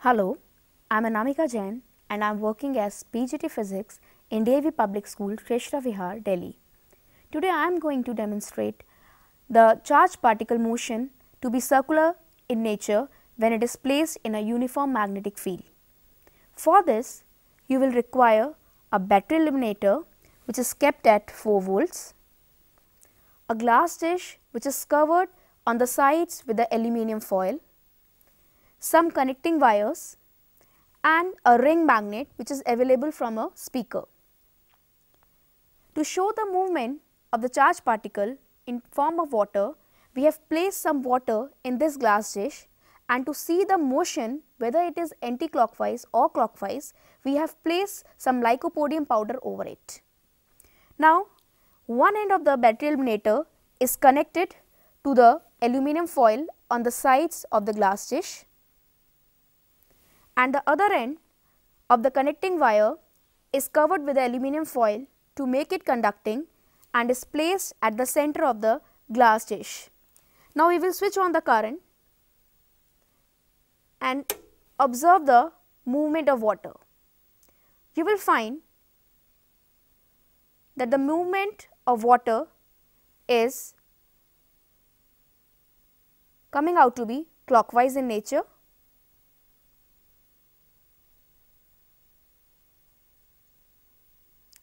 Hello, I'm Anamika Jain and I'm working as PGT Physics in Devi Public School, Krishna Vihar, Delhi. Today I am going to demonstrate the charge particle motion to be circular in nature when it is placed in a uniform magnetic field. For this, you will require a battery illuminator which is kept at 4 volts, a glass dish which is covered on the sides with the aluminium foil, some connecting wires and a ring magnet which is available from a speaker. To show the movement of the charged particle in form of water, we have placed some water in this glass dish and to see the motion whether it is anti-clockwise or clockwise, we have placed some lycopodium powder over it. Now, one end of the battery illuminator is connected to the aluminum foil on the sides of the glass dish and the other end of the connecting wire is covered with aluminum foil to make it conducting and is placed at the center of the glass dish. Now we will switch on the current and observe the movement of water. You will find that the movement of water is coming out to be clockwise in nature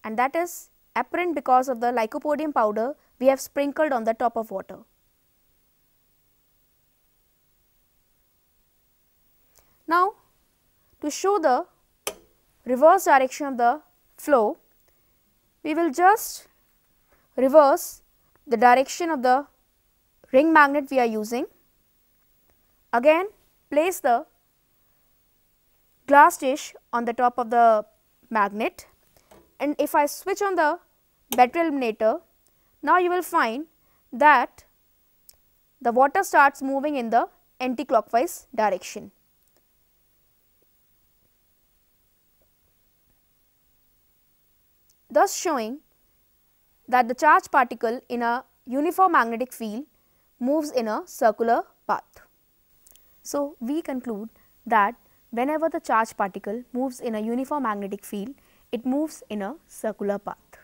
and that is apparent because of the lycopodium powder we have sprinkled on the top of water. Now, to show the reverse direction of the flow, we will just reverse the direction of the ring magnet we are using. Again, place the glass dish on the top of the magnet and if I switch on the battery eliminator, now you will find that the water starts moving in the anti-clockwise direction. Thus showing that the charged particle in a uniform magnetic field moves in a circular path. So, we conclude that whenever the charged particle moves in a uniform magnetic field, it moves in a circular path.